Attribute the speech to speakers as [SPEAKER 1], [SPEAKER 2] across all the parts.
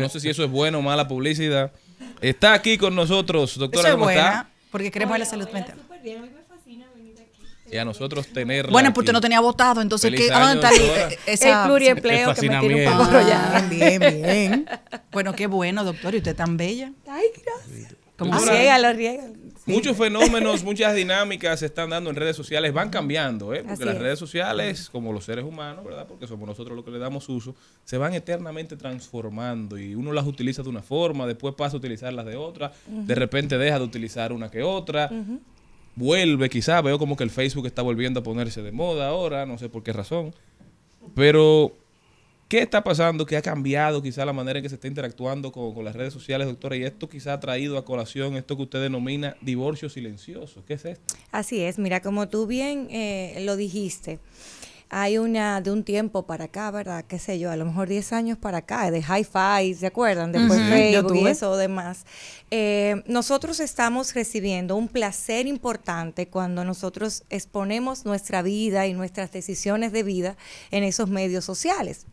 [SPEAKER 1] no sé si eso es bueno o mala publicidad. Está aquí con nosotros, doctora. Eso es buena,
[SPEAKER 2] porque queremos hola, la salud mental.
[SPEAKER 1] a Y a nosotros tener Bueno, pues porque no tenía votado, entonces, ¿qué, ah, ¿a esa, el pluriempleo que me tiene un poco ah, Bien,
[SPEAKER 2] bien. bueno, qué bueno, doctor, y usted tan bella. Ay,
[SPEAKER 1] gracias. Como a lo riega. Muchos fenómenos, muchas dinámicas se están dando en redes sociales, van cambiando, ¿eh? porque las redes sociales, como los seres humanos, ¿verdad? porque somos nosotros los que le damos uso, se van eternamente transformando y uno las utiliza de una forma, después pasa a utilizarlas de otra, de repente deja de utilizar una que otra. vuelve quizá, veo como que el Facebook está volviendo a ponerse de moda ahora, no sé por qué razón, pero ¿Qué está pasando? ¿Qué ha cambiado quizá la manera en que se está interactuando con, las redes sociales, doctora? Y esto quizá ha traído a colación esto que usted denomina divorcio silencioso. ¿Qué es esto?
[SPEAKER 3] Así es, mira, como tú bien eh, lo dijiste, hay una de un tiempo para acá, ¿verdad? Qué sé yo, a lo mejor 10 años para acá, de hi-fi, ¿se acuerdan? Después Facebook y eso demás. Eh, nosotros estamos recibiendo un placer importante cuando nosotros exponemos nuestra vida y nuestras decisiones de vida en esos medios sociales.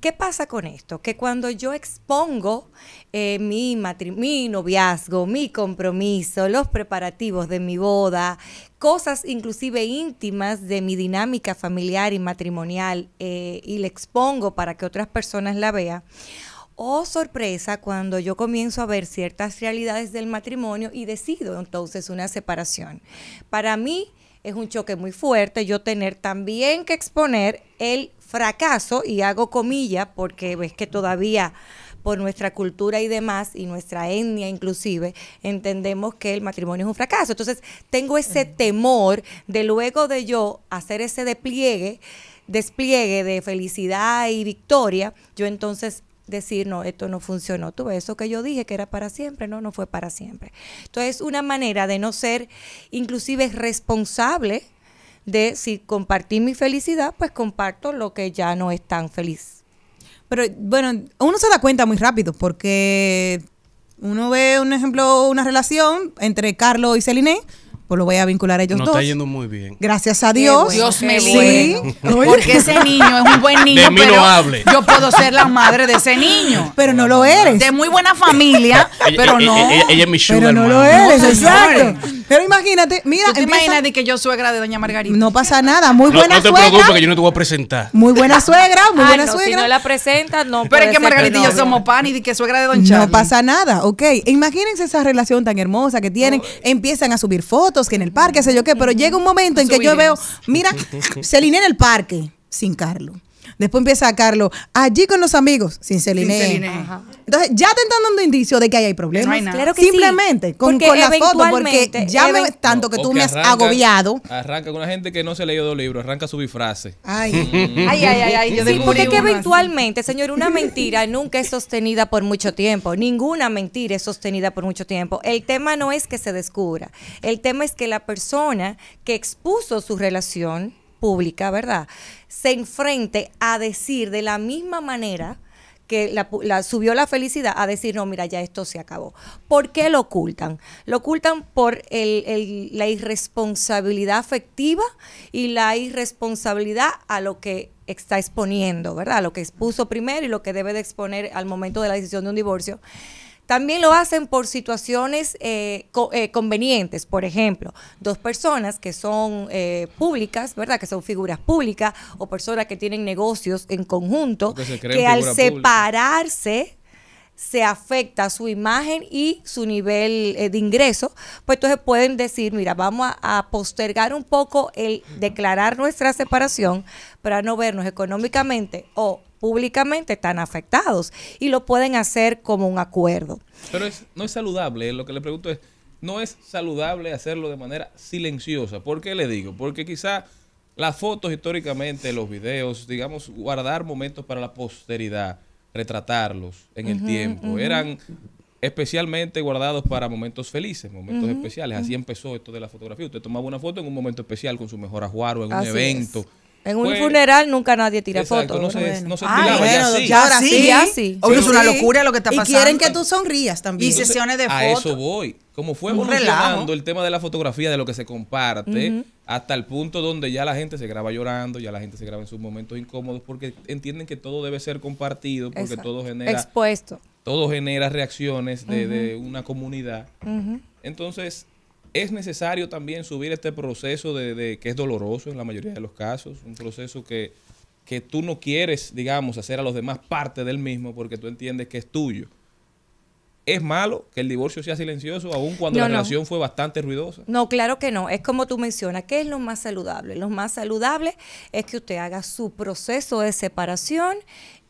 [SPEAKER 3] ¿Qué pasa con esto? Que cuando yo expongo eh, mi, noviazgo, mi compromiso, los preparativos de mi boda, cosas inclusive íntimas de mi dinámica familiar y matrimonial eh, y le expongo para que otras personas la vean, oh sorpresa cuando yo comienzo a ver ciertas realidades del matrimonio y decido entonces una separación. Para mí es un choque muy fuerte yo tener también que exponer el fracaso, y hago comillas porque ves que todavía por nuestra cultura y demás, y nuestra etnia inclusive, entendemos que el matrimonio es un fracaso. Entonces, tengo ese temor de luego de yo hacer ese despliegue, despliegue de felicidad y victoria, yo entonces decir, no, esto no funcionó. Tuve eso que yo dije que era para siempre, no, no fue para siempre. Entonces, una manera de no ser inclusive responsable de si compartí mi felicidad, pues comparto lo que ya no es tan feliz.
[SPEAKER 4] Pero bueno, uno se da cuenta muy rápido porque uno ve un ejemplo, una relación entre Carlos y Celine, pues lo voy a vincular a ellos no dos. está yendo muy bien. Gracias a Dios. Dios me libre. Porque ese niño es un buen niño. De mí no hable. Yo puedo ser la madre de ese niño. Pero no lo eres. De muy buena familia, pero no.
[SPEAKER 1] Ella, es mi sugar, Pero no lo eres, exacto.
[SPEAKER 4] Pero imagínate, mira. imagínate que yo suegra de doña Margarita. No pasa nada. Muy buena suegra. No te preocupes que yo
[SPEAKER 1] no te voy a presentar.
[SPEAKER 4] Muy buena suegra, muy buena suegra. Si no la
[SPEAKER 3] presentas,
[SPEAKER 4] no. Pero es que Margarita y yo somos pan y que suegra de don Charlie. No pasa nada, ok. E imagínense esa relación tan hermosa que tienen. Empiezan a subir fotos que en el parque, sé yo qué, pero llega un momento en que yo veo, mira, Celine en el parque sin Carlos. Después empieza a sacarlo allí con los amigos, sin Celine. Entonces, ya te están dando indicios de que hay problemas. Simplemente con, la foto, porque ya tanto que tú me has agobiado.
[SPEAKER 1] Arranca con la gente que no se ha leído el libros, arranca su bifrase. Mm. Ay. ay, ay, ay, porque que
[SPEAKER 3] eventualmente, señor, una mentira nunca es sostenida por mucho tiempo. Ninguna mentira es sostenida por mucho tiempo. El tema no es que se descubra. El tema es que la persona que expuso su relación pública, ¿verdad?, se enfrente a decir de la misma manera que la, subió la felicidad a decir, no, mira, ya esto se acabó. ¿Por qué lo ocultan? Lo ocultan por la irresponsabilidad afectiva y la irresponsabilidad a lo que está exponiendo, ¿verdad? Lo que expuso primero y lo que debe de exponer al momento de la decisión de un divorcio. También lo hacen por situaciones eh, eh, convenientes, por ejemplo, dos personas que son eh, públicas, ¿verdad? Que son figuras públicas o personas que tienen negocios en conjunto,
[SPEAKER 1] que al
[SPEAKER 3] separarse, se afecta su imagen y su nivel eh, de ingreso, pues entonces pueden decir, mira, vamos a, postergar un poco el declarar nuestra separación para no vernos económicamente o públicamente tan afectados y lo pueden hacer como un acuerdo.
[SPEAKER 1] Pero es, no es saludable, lo que le pregunto es, no es saludable hacerlo de manera silenciosa. ¿Por qué le digo? Porque quizá las fotos históricamente, los videos, digamos, guardar momentos para la posteridad retratarlos en el tiempo. Eran especialmente guardados para momentos felices, momentos especiales. Así empezó esto de la fotografía. Usted tomaba una foto en un momento especial con su mejor ajuar o en un evento.
[SPEAKER 3] En un pues, funeral nunca nadie tira fotos. No no ya, ahora sí. es una locura lo que está pasando. Y quieren que tú sonrías también. y sesiones de fotos. A
[SPEAKER 1] eso voy. Como fue evolucionando el tema de la fotografía, de lo que se comparte, hasta el punto donde ya la gente se graba llorando, ya la gente se graba en sus momentos incómodos, porque entienden que todo debe ser compartido, porque todo genera...
[SPEAKER 3] Expuesto.
[SPEAKER 1] Todo genera reacciones de, una comunidad. Entonces, es necesario también subir este proceso de, que es doloroso en la mayoría de los casos, un proceso que, que tú no quieres, digamos, hacer a los demás parte del mismo porque tú entiendes que es tuyo. ¿Es malo que el divorcio sea silencioso aun cuando la relación fue bastante ruidosa?
[SPEAKER 3] No, claro que no. Es como tú mencionas, ¿qué es lo más saludable? Lo más saludable es que usted haga su proceso de separación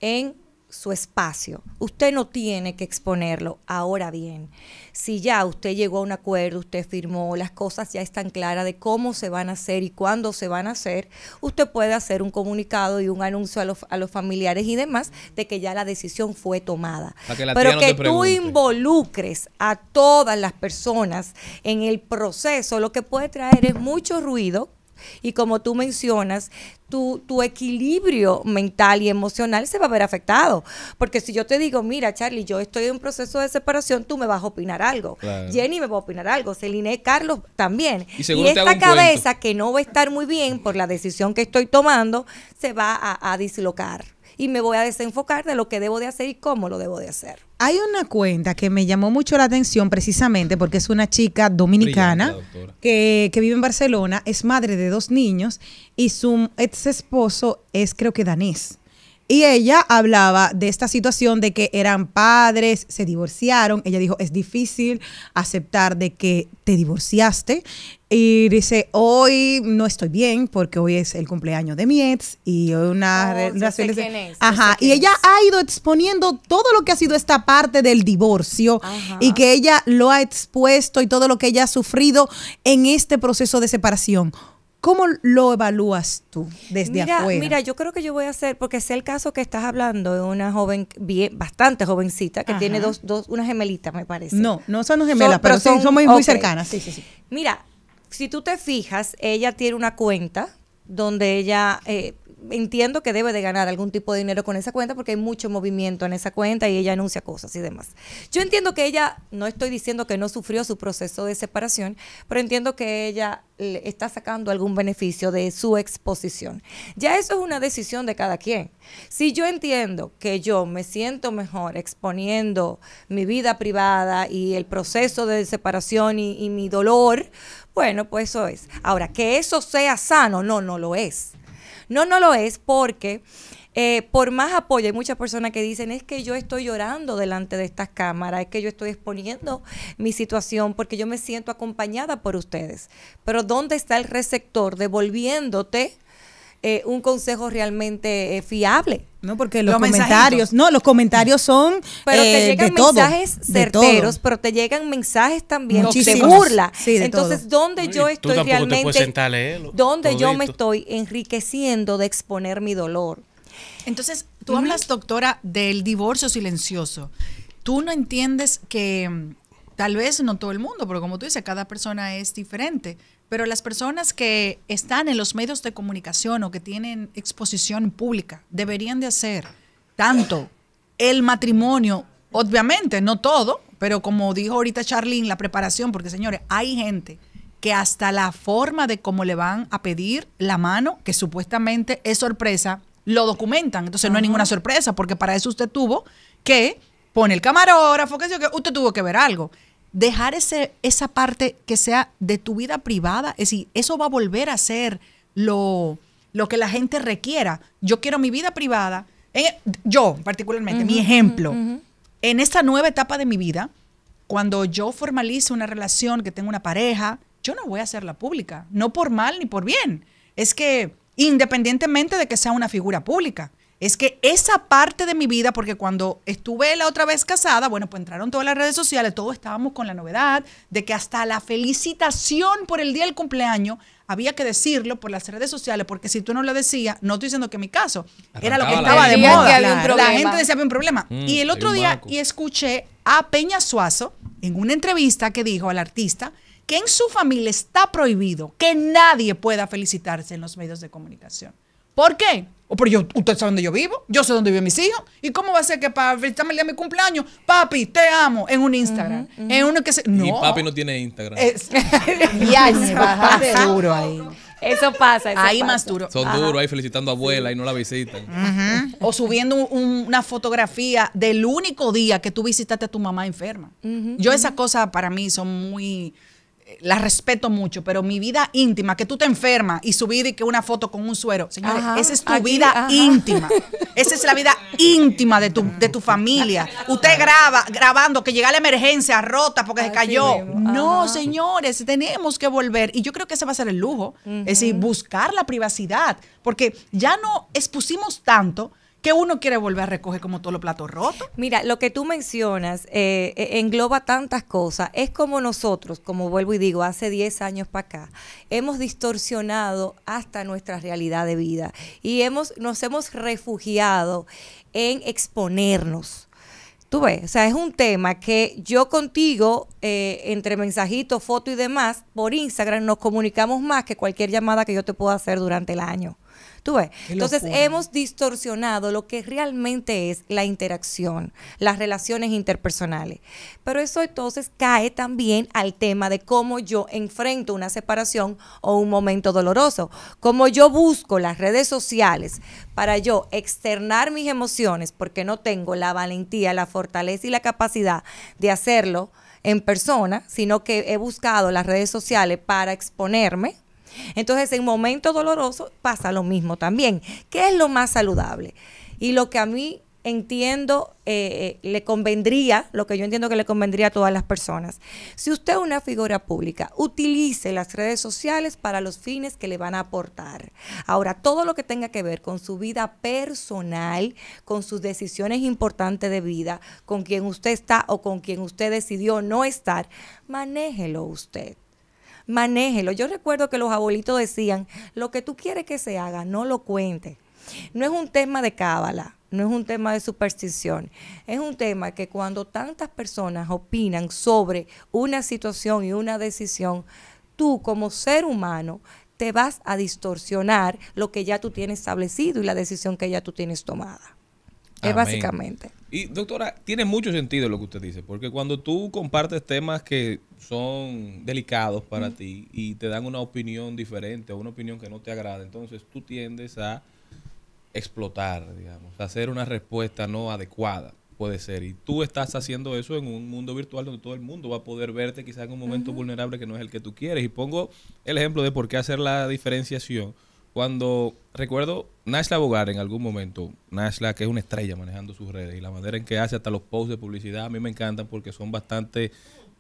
[SPEAKER 3] en su espacio. Usted no tiene que exponerlo. Ahora bien, si ya usted llegó a un acuerdo, usted firmó, las cosas ya están claras de cómo se van a hacer y cuándo se van a hacer, usted puede hacer un comunicado y un anuncio a los, a los familiares y demás de que ya la decisión fue tomada. Pero que tú involucres a todas las personas en el proceso, lo que puede traer es mucho ruido y como tú mencionas, tu, equilibrio mental y emocional se va a ver afectado. Porque si yo te digo, mira, Charlie, yo estoy en un proceso de separación, tú me vas a opinar algo. Jenny me va a opinar algo. Celine Carlos también. Y, esta cabeza que no va a estar muy bien por la decisión que estoy tomando, se va a dislocar. Y me voy a desenfocar de lo que debo de hacer y cómo lo debo de hacer.
[SPEAKER 4] Hay una cuenta que me llamó mucho la atención precisamente porque es una chica dominicana que, vive en Barcelona, es madre de dos niños y su ex esposo es creo que danés. Y ella hablaba de esta situación de que eran padres, se divorciaron. Ella dijo, es difícil aceptar de que te divorciaste y dice, hoy no estoy bien porque hoy es el cumpleaños de mi ex y hoy una oh, relación... Ajá, y ella ha ido exponiendo todo lo que ha sido esta parte del divorcio y que ella lo ha expuesto y todo lo que ella ha sufrido en este proceso de separación. ¿Cómo lo evalúas tú desde afuera? Mira,
[SPEAKER 3] yo creo que yo voy a hacer, porque sé el caso que estás hablando de una joven, bastante jovencita, que tiene dos, dos, una gemelita, me parece. No, no son gemelas, pero, sí, son muy, muy cercanas. Sí, sí, sí. Mira, si tú te fijas, ella tiene una cuenta donde ella eh, entiendo que debe de ganar algún tipo de dinero con esa cuenta porque hay mucho movimiento en esa cuenta y ella anuncia cosas y demás. Yo entiendo que ella, no estoy diciendo que no sufrió su proceso de separación, pero entiendo que ella está sacando algún beneficio de su exposición. Ya eso es una decisión de cada quien. Si yo entiendo que yo me siento mejor exponiendo mi vida privada y el proceso de separación y, y mi dolor, bueno, pues eso es. Ahora, que eso sea sano, no, no lo es. No, no lo es porque eh, por más apoyo, hay muchas personas que dicen, es que yo estoy llorando delante de estas cámaras, es que yo estoy exponiendo mi situación porque yo me siento acompañada por ustedes. Pero ¿dónde está el receptor devolviéndote eh, un consejo realmente eh, fiable? No, porque los, comentarios,
[SPEAKER 4] no, los comentarios son pero te eh, llegan mensajes certeros,
[SPEAKER 3] pero te llegan mensajes también que de burla. Entonces, dónde yo estoy realmente ¿Dónde yo me estoy enriqueciendo de exponer mi dolor. Entonces, tú hablas,
[SPEAKER 2] doctora, del divorcio silencioso. Tú no entiendes que mm, tal vez no todo el mundo, pero como tú dices, cada persona es diferente. Pero las personas que están en los medios de comunicación o que tienen exposición pública deberían de hacer tanto el matrimonio, obviamente, no todo, pero como dijo ahorita Charlene, la preparación, porque señores, hay gente que hasta la forma de cómo le van a pedir la mano, que supuestamente es sorpresa, lo documentan. Entonces no hay ninguna sorpresa, porque para eso usted tuvo que poner el camarógrafo, que usted tuvo que ver algo dejar ese, esa parte que sea de tu vida privada. Es decir, eso va a volver a ser lo, lo que la gente requiera. Yo quiero mi vida privada. Eh, yo, particularmente, mi ejemplo. En esta nueva etapa de mi vida, cuando yo formalice una relación, que tengo una pareja, yo no voy a hacerla pública. No por mal ni por bien. Es que independientemente de que sea una figura pública es que esa parte de mi vida, porque cuando estuve la otra vez casada, bueno, pues entraron todas las redes sociales, todos estábamos con la novedad de que hasta la felicitación por el día del cumpleaños había que decirlo por las redes sociales, porque si tú no lo decías, no estoy diciendo que mi caso, era lo que estaba de moda. La, gente decía había un problema. Mm, y el otro día y escuché a Peña Suazo en una entrevista que dijo al artista que en su familia está prohibido que nadie pueda felicitarse en los medios de comunicación. ¿Por qué? O oh, pero yo, usted sabe dónde yo vivo, yo sé dónde viven mis hijos. ¿Y cómo va a ser que para felicitarme el día de mi cumpleaños, papi, te amo, en un Instagram? En uno que
[SPEAKER 1] No. Y papi no tiene Instagram. ahí.
[SPEAKER 2] Eso pasa. ahí más duro.
[SPEAKER 1] Son duros ahí felicitando a abuela y no la visitan.
[SPEAKER 2] O subiendo una fotografía del único día que tú visitaste a tu mamá enferma. Yo, esas cosas para mí son muy la respeto mucho, pero mi vida íntima, que tú te enfermas y subir y que una foto con un suero, señores, esa es tu vida íntima. Esa es la vida íntima de tu, de tu familia. Usted graba, grabando que llega la emergencia rota porque se cayó. No, señores, tenemos que volver. Y yo creo que ese va a ser el lujo. Es decir, buscar la privacidad. Porque ya no expusimos tanto que uno quiere volver a recoger como todos los platos
[SPEAKER 3] rotos. Mira, lo que tú mencionas eh, e, engloba tantas cosas. Es como nosotros, como vuelvo y digo, hace 10 años para acá, hemos distorsionado hasta nuestra realidad de vida y hemos, nos hemos refugiado en exponernos. Tú ves, o sea, es un tema que yo contigo, eh, entre mensajitos, foto y demás, por Instagram nos comunicamos más que cualquier llamada que yo te pueda hacer durante el año. Entonces hemos distorsionado lo que realmente es la interacción, las relaciones interpersonales. Pero eso entonces cae también al tema de cómo yo enfrento una separación o un momento doloroso, cómo yo busco las redes sociales para yo externar mis emociones porque no tengo la valentía, la fortaleza y la capacidad de hacerlo en persona, sino que he buscado las redes sociales para exponerme entonces, en momentos dolorosos pasa lo mismo también. ¿Qué es lo más saludable? Y lo que a mí entiendo eh, eh, le convendría, lo que yo entiendo que le convendría a todas las personas. Si usted es una figura pública, utilice las redes sociales para los fines que le van a aportar. Ahora, todo lo que tenga que ver con su vida personal, con sus decisiones importantes de vida, con quien usted está o con quien usted decidió no estar, manéjelo usted manéjelo. Yo recuerdo que los abuelitos decían, lo que tú quieres que se haga, no lo cuentes. No es un tema de cábala, no es un tema de superstición, es un tema que cuando tantas personas opinan sobre una situación y una decisión, tú como ser humano te vas a distorsionar lo que ya tú tienes establecido y la decisión que ya tú tienes tomada. Es básicamente.
[SPEAKER 1] Y doctora, tiene mucho sentido lo que usted dice, porque cuando tú compartes temas que son delicados para ti y te dan una opinión diferente o una opinión que no te agrada, entonces tú tiendes a explotar, digamos, a hacer una respuesta no adecuada, puede ser. Y tú estás haciendo eso en un mundo virtual donde todo el mundo va a poder verte quizás en un momento vulnerable que no es el que tú quieres. Y pongo el ejemplo de por qué hacer la diferenciación cuando recuerdo Nashla Bogar en algún momento, Nashla, que es una estrella manejando sus redes y la manera en que hace hasta los posts de publicidad a mí me encantan porque son bastante,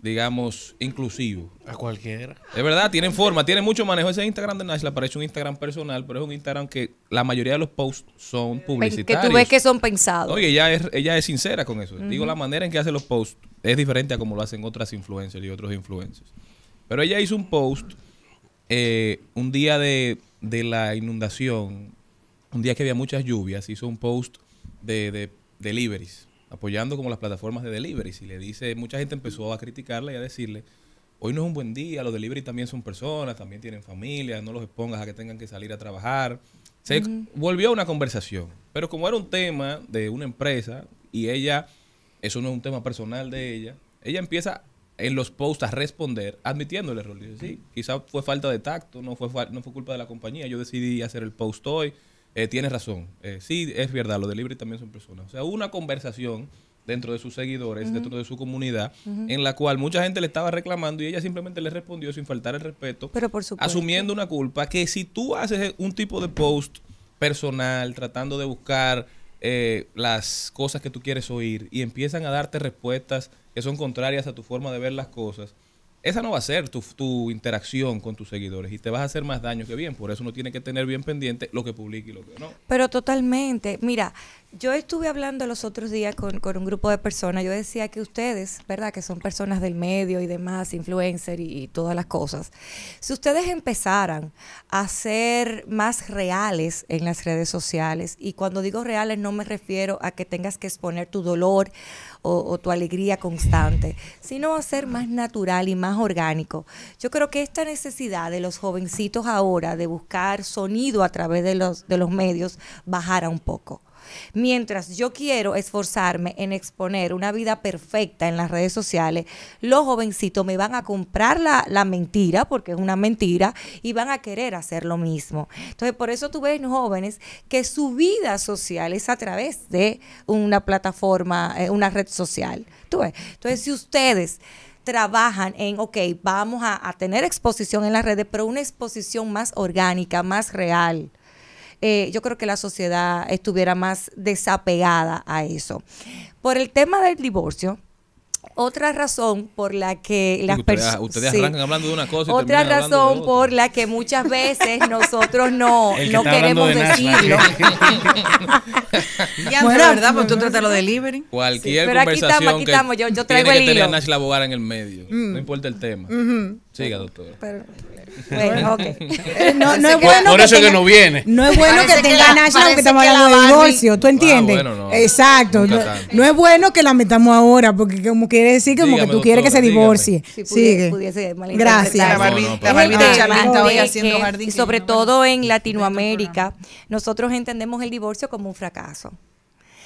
[SPEAKER 1] digamos, inclusivos. A cualquiera. Es verdad, tienen forma, tienen mucho manejo. Ese Instagram de Nashla parece un Instagram personal, pero es un Instagram que la mayoría de los posts son publicitarios. Que tú ves que son pensados. Oye, ella es, ella es sincera con eso. Digo, la manera en que hace los posts es diferente a como lo hacen otras influencers y otros influencers. Pero ella hizo un post eh, un día de de la inundación, un día que había muchas lluvias, hizo un post de, de deliveries, apoyando como las plataformas de deliveries. Y le dice, mucha gente empezó a criticarla y a decirle, hoy no es un buen día, los deliveries también son personas, también tienen familia, no los expongas a que tengan que salir a trabajar. Se volvió a una conversación, pero como era un tema de una empresa y ella, eso no es un tema personal de ella, ella empieza en los posts a responder, admitiendo el error. sí, quizás fue falta de tacto, no fue, no fue culpa de la compañía, yo decidí hacer el post hoy, eh, tienes razón. Eh, sí, es verdad, los libre también son personas. O sea, una conversación dentro de sus seguidores, dentro de su comunidad, en la cual mucha gente le estaba reclamando y ella simplemente le respondió sin faltar el respeto, Pero por supuesto. asumiendo una culpa que si tú haces un tipo de post personal, tratando de buscar eh, las cosas que tú quieres oír y empiezan a darte respuestas que son contrarias a tu forma de ver las cosas, esa no va a ser tu, interacción con tus seguidores y te vas a hacer más daño que bien. Por eso uno tiene que tener bien pendiente lo que publique y lo que no.
[SPEAKER 3] Pero totalmente. Mira, yo estuve hablando los otros días con, con un grupo de personas. Yo decía que ustedes, ¿verdad? Que son personas del medio y demás, influencer y todas las cosas. Si ustedes empezaran a ser más reales en las redes sociales, y cuando digo reales no me refiero a que tengas que exponer tu dolor, o, tu alegría constante, sino a ser más natural y más orgánico. Yo creo que esta necesidad de los jovencitos ahora de buscar sonido a través de los, de los medios bajará un poco. Mientras yo quiero esforzarme en exponer una vida perfecta en las redes sociales, los jovencitos me van a comprar la, mentira, porque es una mentira, y van a querer hacer lo mismo. Entonces, por eso tú ves jóvenes que su vida social es a través de una plataforma, eh, una red social. Entonces, si ustedes trabajan en, ok, vamos a, a, tener exposición en las redes, pero una exposición más orgánica, más real eh, yo creo que la sociedad estuviera más desapegada a eso. Por el tema del divorcio, otra razón por la que las personas.
[SPEAKER 1] Ustedes, arrancan hablando de una cosa. Y Otra razón
[SPEAKER 3] por la que muchas veces nosotros no, no queremos decirlo. ya, bueno, ¿verdad? Pues tú
[SPEAKER 2] tratas lo de delivery. Cualquier pero conversación aquí estamos, aquí estamos. Yo, traigo tiene que tener a
[SPEAKER 1] Nash en el medio. No mm. importa el tema. Siga, doctora.
[SPEAKER 2] bueno,
[SPEAKER 4] no, es bueno. eso que, tenga, no viene. No es bueno que tenga Nacho aunque estamos hablando de divorcio. ¿Tú ah, entiendes? no, Exacto. No, es bueno que la metamos ahora, porque como quiere decir como que tú quieres que se divorcie. Si Gracias. haciendo Y sobre todo en
[SPEAKER 3] Latinoamérica, nosotros entendemos el divorcio como un fracaso.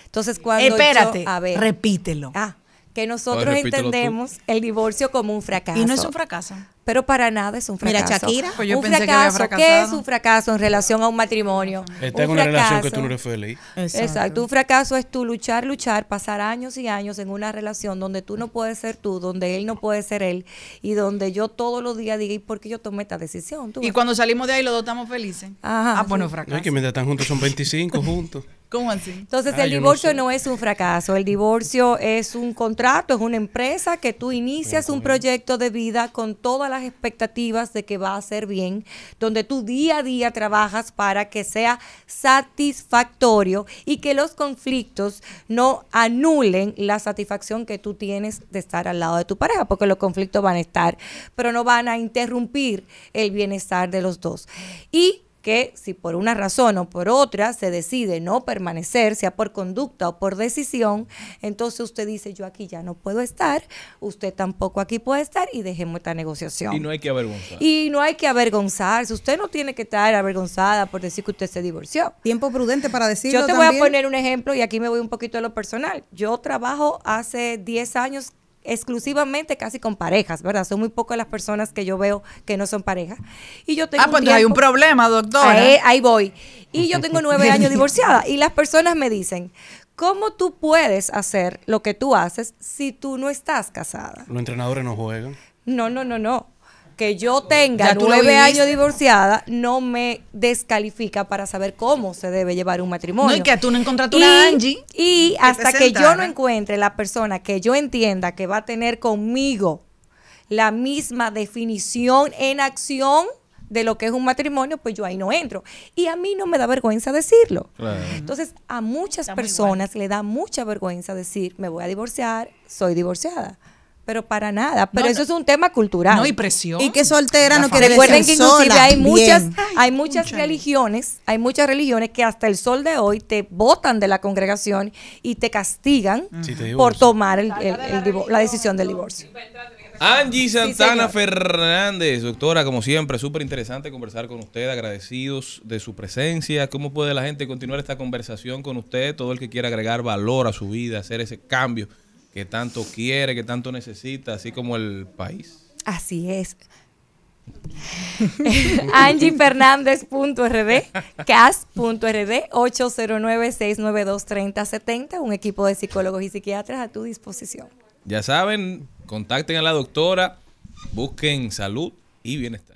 [SPEAKER 3] Entonces, cuando. Espérate. a ver,
[SPEAKER 2] repítelo.
[SPEAKER 3] Ah que nosotros entendemos el divorcio como un fracaso. Y no es un fracaso. Pero para nada es un fracaso. Mira, Shakira, pues yo un fracaso. ¿Qué es un fracaso en relación a un matrimonio? Está una relación que tú no eres feliz. Exacto. tu fracaso es tú luchar, luchar, pasar años y años en una relación donde tú no puedes ser tú, donde él no puede ser él y donde yo todos los días digo, ¿y por qué yo tomé esta decisión? y cuando salimos de ahí los dos
[SPEAKER 2] estamos felices.
[SPEAKER 3] Ajá. Ah, bueno, pues fracaso. No, es que
[SPEAKER 1] mientras están juntos son 25 juntos.
[SPEAKER 3] Entonces, ah, el divorcio no, es un fracaso. El divorcio es un contrato, es una empresa que tú inicias un proyecto de vida con todas las expectativas de que va a ser bien, donde tú día a día trabajas para que sea satisfactorio y que los conflictos no anulen la satisfacción que tú tienes de estar al lado de tu pareja, porque los conflictos van a estar, pero no van a interrumpir el bienestar de los dos. Y que si por una razón o por otra se decide no permanecer, sea por conducta o por decisión, entonces usted dice, yo aquí ya no puedo estar, usted tampoco aquí puede estar y dejemos esta negociación. Y no hay
[SPEAKER 1] que avergonzarse. Y
[SPEAKER 3] no hay que avergonzarse. Usted no tiene que estar avergonzada por decir que usted se divorció. Tiempo prudente para decirlo Yo te voy a poner un ejemplo y aquí me voy un poquito a lo personal. Yo trabajo hace 10 años exclusivamente casi con parejas, ¿verdad? Son muy pocas las personas que yo veo que no son parejas. Y yo tengo ah, pues hay un problema,
[SPEAKER 2] doctor. Ahí, ¿eh? ahí
[SPEAKER 3] voy. Y yo tengo nueve años divorciada. Y las personas me dicen, ¿cómo tú puedes hacer lo que tú haces si tú no estás casada? Los entrenadores no juegan. No, no, no, no que yo tenga nueve años divorciada no me descalifica para saber cómo se debe llevar un matrimonio. No, y que tú no encontraste y, Angie. Y hasta que yo no encuentre la persona que yo entienda que va a tener conmigo la misma definición en acción de lo que es un matrimonio, pues yo ahí no entro. Y a mí no me da vergüenza decirlo. Entonces, a muchas personas le da mucha vergüenza decir, me voy a divorciar, soy divorciada. Pero para nada. Pero eso es un tema cultural. No, y presión. Y que soltera no quiere Recuerden que inclusive hay muchas, hay muchas religiones, hay muchas religiones que hasta el sol de hoy te botan de la congregación y te castigan mm. por tomar la decisión del divorcio.
[SPEAKER 1] Angie Santana Fernández, doctora, como siempre, súper interesante conversar con usted, agradecidos de su presencia. ¿Cómo puede la gente continuar esta conversación con usted? Todo el que quiera agregar valor a su vida, hacer ese cambio que tanto quiere, que tanto necesita, así como el país.
[SPEAKER 3] Así es. Angie cas.rd, 809-692-3070, un equipo de psicólogos y psiquiatras a tu disposición.
[SPEAKER 1] Ya saben, contacten a la doctora, busquen salud y bienestar.